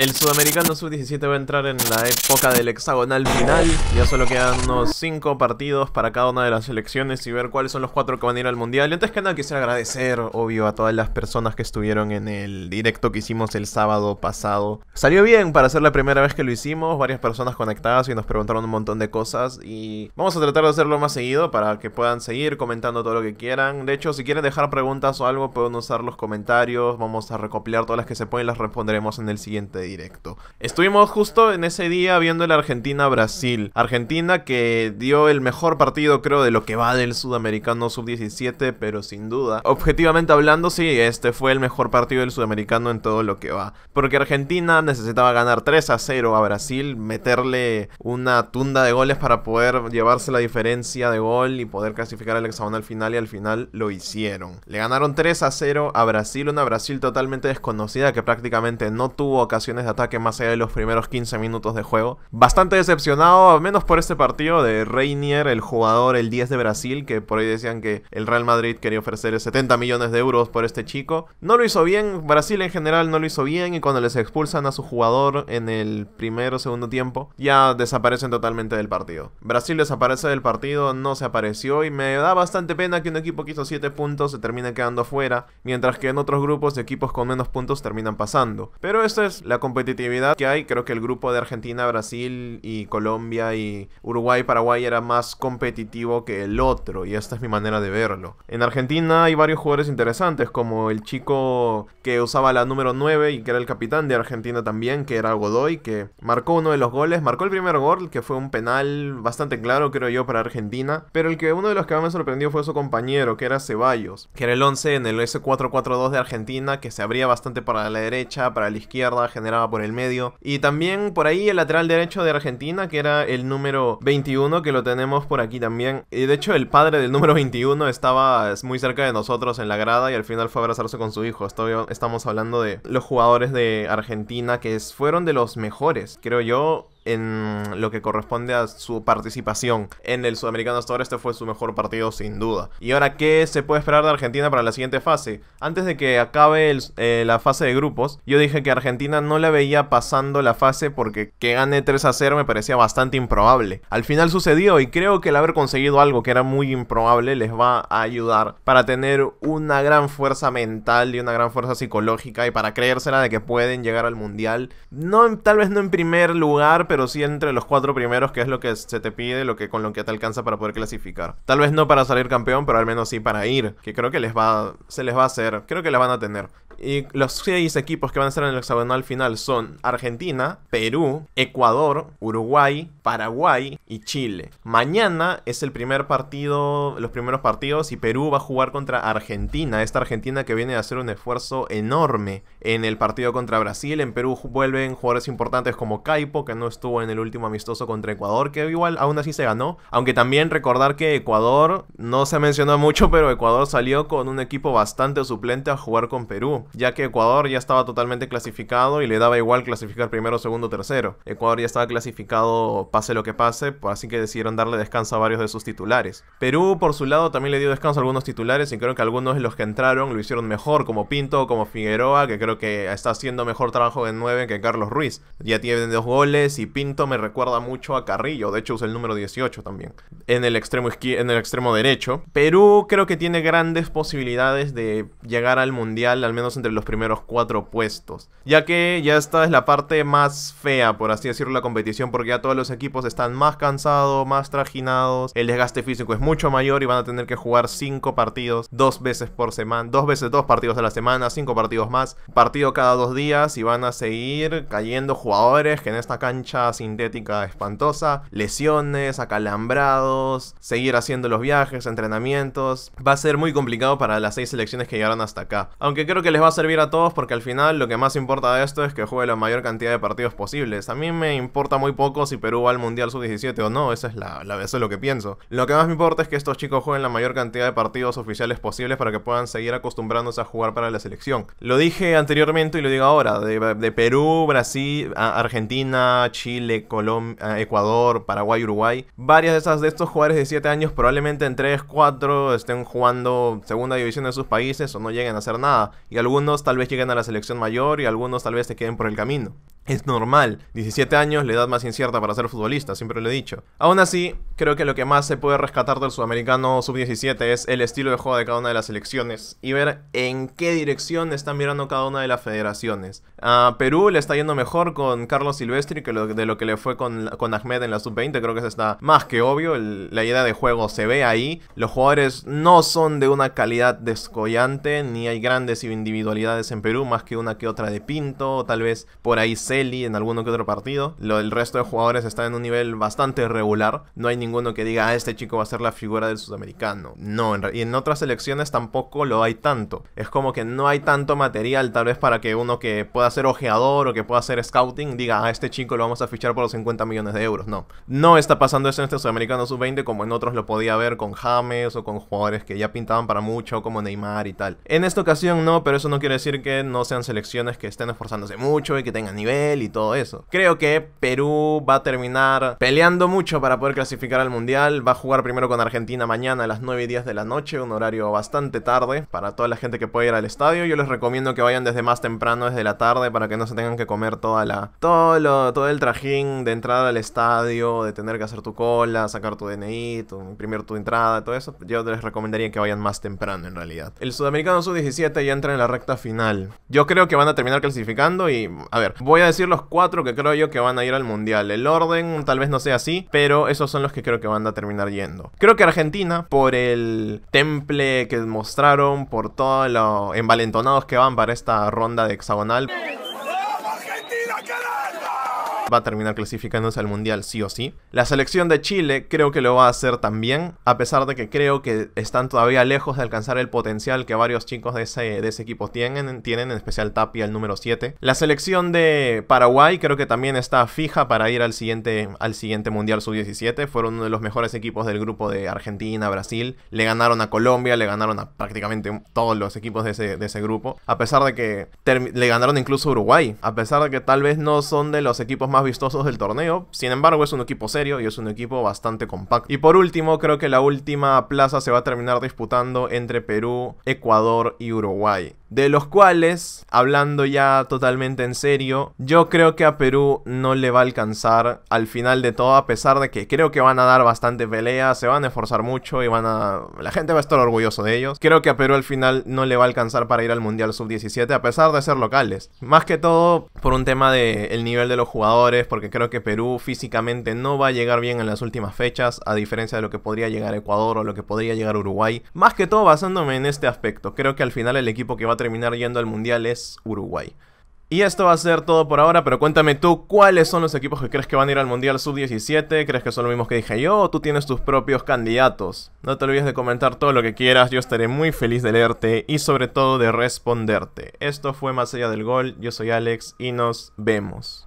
El sudamericano sub-17 va a entrar en la época del hexagonal final. Ya solo quedan unos 5 partidos para cada una de las selecciones y ver cuáles son los 4 que van a ir al mundial. Y antes que nada, quisiera agradecer, obvio, a todas las personas que estuvieron en el directo que hicimos el sábado pasado. Salió bien para ser la primera vez que lo hicimos. Varias personas conectadas y nos preguntaron un montón de cosas. Y vamos a tratar de hacerlo más seguido para que puedan seguir comentando todo lo que quieran. De hecho, si quieren dejar preguntas o algo, pueden usar los comentarios. Vamos a recopilar todas las que se pueden y las responderemos en el siguiente directo. Estuvimos justo en ese día viendo la Argentina-Brasil. Argentina que dio el mejor partido, creo, de lo que va del Sudamericano Sub-17, pero sin duda. Objetivamente hablando, sí, este fue el mejor partido del Sudamericano en todo lo que va. Porque Argentina necesitaba ganar 3 a 0 a Brasil, meterle una tunda de goles para poder llevarse la diferencia de gol y poder clasificar al hexagonal final y al final lo hicieron. Le ganaron 3 a 0 a Brasil, una Brasil totalmente desconocida que prácticamente no tuvo ocasión de ataque más allá de los primeros 15 minutos de juego. Bastante decepcionado, al menos por este partido de Reinier, el jugador, el 10 de Brasil, que por ahí decían que el Real Madrid quería ofrecer 70 millones de euros por este chico. No lo hizo bien, Brasil en general no lo hizo bien y cuando les expulsan a su jugador en el primer o segundo tiempo, ya desaparecen totalmente del partido. Brasil desaparece del partido, no se apareció y me da bastante pena que un equipo que hizo 7 puntos se termine quedando fuera, mientras que en otros grupos de equipos con menos puntos terminan pasando. Pero esta es la competitividad que hay, creo que el grupo de Argentina, Brasil y Colombia y Uruguay, Paraguay era más competitivo que el otro y esta es mi manera de verlo. En Argentina hay varios jugadores interesantes como el chico que usaba la número 9 y que era el capitán de Argentina también, que era Godoy, que marcó uno de los goles, marcó el primer gol, que fue un penal bastante claro creo yo para Argentina, pero el que uno de los que más me sorprendió fue su compañero, que era Ceballos, que era el 11 en el S442 de Argentina, que se abría bastante para la derecha, para la izquierda, por el medio. Y también por ahí el lateral derecho de Argentina, que era el número 21, que lo tenemos por aquí también. Y de hecho el padre del número 21 estaba muy cerca de nosotros en la grada y al final fue a abrazarse con su hijo. estoy estamos hablando de los jugadores de Argentina que fueron de los mejores, creo yo en lo que corresponde a su participación en el Sudamericano hasta ahora, este fue su mejor partido sin duda. Y ahora, ¿qué se puede esperar de Argentina para la siguiente fase? Antes de que acabe eh, la fase de grupos, yo dije que Argentina no la veía pasando la fase porque que gane 3 a 0 me parecía bastante improbable. Al final sucedió y creo que el haber conseguido algo que era muy improbable les va a ayudar para tener una gran fuerza mental y una gran fuerza psicológica y para creérsela de que pueden llegar al mundial. No, tal vez no en primer lugar, pero sí entre los cuatro primeros, que es lo que se te pide, lo que con lo que te alcanza para poder clasificar. Tal vez no para salir campeón, pero al menos sí para ir, que creo que les va, se les va a hacer, creo que la van a tener. Y los seis equipos que van a estar en el hexagonal final son Argentina, Perú, Ecuador, Uruguay, Paraguay y Chile. Mañana es el primer partido, los primeros partidos y Perú va a jugar contra Argentina, esta Argentina que viene a hacer un esfuerzo enorme en el partido contra Brasil. En Perú vuelven jugadores importantes como Caipo, que no estuvo en el último amistoso contra Ecuador, que igual aún así se ganó. Aunque también recordar que Ecuador no se mencionó mucho, pero Ecuador salió con un equipo bastante suplente a jugar con Perú, ya que Ecuador ya estaba totalmente clasificado y le daba igual clasificar primero, segundo, tercero. Ecuador ya estaba clasificado pase lo que pase, pues, así que decidieron darle descanso a varios de sus titulares. Perú, por su lado, también le dio descanso a algunos titulares y creo que algunos de los que entraron lo hicieron mejor, como Pinto, como Figueroa, que creo que está haciendo mejor trabajo en 9 que Carlos Ruiz. Ya tiene dos goles y Pinto me recuerda mucho a Carrillo, de hecho usa el número 18 también, en el extremo, en el extremo derecho. Perú creo que tiene grandes posibilidades de llegar al Mundial, al menos entre los primeros cuatro puestos, ya que ya esta es la parte más fea, por así decirlo, la competición, porque ya todos los equipos están más cansados, más trajinados, el desgaste físico es mucho mayor y van a tener que jugar cinco partidos dos veces por semana, dos veces dos partidos a la semana, cinco partidos más partido cada dos días y van a seguir cayendo jugadores que en esta cancha sintética espantosa, lesiones, acalambrados, seguir haciendo los viajes, entrenamientos. Va a ser muy complicado para las seis selecciones que llegaron hasta acá. Aunque creo que les va a servir a todos porque al final lo que más importa de esto es que juegue la mayor cantidad de partidos posibles. A mí me importa muy poco si Perú va al Mundial Sub-17 o no, Esa es, la, la, eso es lo que pienso. Lo que más me importa es que estos chicos jueguen la mayor cantidad de partidos oficiales posibles para que puedan seguir acostumbrándose a jugar para la selección. Lo dije antes y lo digo ahora, de, Perú, Brasil, Argentina, Chile, Colombia, Ecuador, Paraguay, Uruguay, varias de esas de estos jugadores de 7 años probablemente en 3, 4 estén jugando segunda división de sus países o no lleguen a hacer nada. Y algunos tal vez lleguen a la selección mayor y algunos tal vez se queden por el camino. Es normal, 17 años, la edad más incierta para ser futbolista, siempre lo he dicho. Aún así, creo que lo que más se puede rescatar del sudamericano sub-17 es el estilo de juego de cada una de las selecciones y ver en qué dirección están mirando cada una de las federaciones. A ah, Perú le está yendo mejor con Carlos Silvestri que lo, de lo que le fue con, con Ahmed en la sub-20. Creo que eso está más que obvio. la idea de juego se ve ahí. Los jugadores no son de una calidad descollante, ni hay grandes individualidades en Perú, más que una que otra de Pinto, tal vez por ahí Celi en alguno que otro partido. el resto de jugadores está en un nivel bastante regular. No hay ninguno que diga, ah, este chico va a ser la figura del sudamericano. No, y en otras selecciones tampoco lo hay tanto. Es como que no hay tanto material, tal vez para que uno que pueda ser ojeador o que pueda hacer scouting diga, a ah, este chico lo vamos a fichar por los 50 millones de euros. No, no está pasando eso en este Sudamericano Sub-20 como en otros lo podía ver con James o con jugadores que ya pintaban para mucho como Neymar y tal. En esta ocasión no, pero eso no quiere decir que no sean selecciones que estén esforzándose mucho y que tengan nivel y todo eso. Creo que Perú va a terminar peleando mucho para poder clasificar al Mundial. Va a jugar primero con Argentina mañana a las 9 y 10 de la noche, un horario bastante tarde para toda la gente que puede ir al estadio. Yo les recomiendo que vayan de desde más temprano, desde la tarde, para que no se tengan que comer toda la, todo, todo el trajín de entrada al estadio, de tener que hacer tu cola, sacar tu DNI, imprimir tu entrada, todo eso. Yo les recomendaría que vayan más temprano en realidad. El Sudamericano Sub-17 ya entra en la recta final. Yo creo que van a terminar clasificando y, a ver, voy a decir los cuatro que creo yo que van a ir al Mundial. El orden tal vez no sea así, pero esos son los que creo que van a terminar yendo. Creo que Argentina, por el temple que mostraron, por todos los envalentonados que van para esta ronda de hexagonal va a terminar clasificándose al Mundial sí o sí. La selección de Chile creo que lo va a hacer también, a pesar de que creo que están todavía lejos de alcanzar el potencial que varios chicos de ese, equipo tienen, tienen, en especial Tapia, el número 7. La selección de Paraguay creo que también está fija para ir al siguiente, al siguiente Mundial Sub-17. Fueron uno de los mejores equipos del grupo de Argentina, Brasil. Le ganaron a Colombia, le ganaron a prácticamente todos los equipos de ese, de ese grupo. A pesar de que le ganaron incluso a Uruguay. A pesar de que tal vez no son de los equipos más vistosos del torneo. Sin embargo, es un equipo serio y es un equipo bastante compacto. Y por último, creo que la última plaza se va a terminar disputando entre Perú, Ecuador y Uruguay. De los cuales, hablando ya totalmente en serio, yo creo que a Perú no le va a alcanzar al final de todo, a pesar de que creo que van a dar bastante peleas, se van a esforzar mucho y van a... La gente va a estar orgulloso de ellos. Creo que a Perú al final no le va a alcanzar para ir al Mundial Sub-17, a pesar de ser locales. Más que todo por un tema del nivel de los jugadores porque creo que Perú físicamente no va a llegar bien en las últimas fechas, a diferencia de lo que podría llegar Ecuador o lo que podría llegar Uruguay. Más que todo basándome en este aspecto, creo que al final el equipo que va a terminar yendo al Mundial es Uruguay. Y esto va a ser todo por ahora, pero cuéntame tú, ¿cuáles son los equipos que crees que van a ir al Mundial Sub-17? ¿Crees que son los mismos que dije yo o tú tienes tus propios candidatos? No te olvides de comentar todo lo que quieras, yo estaré muy feliz de leerte y sobre todo de responderte. Esto fue Más Allá del Gol, yo soy Alex y nos vemos.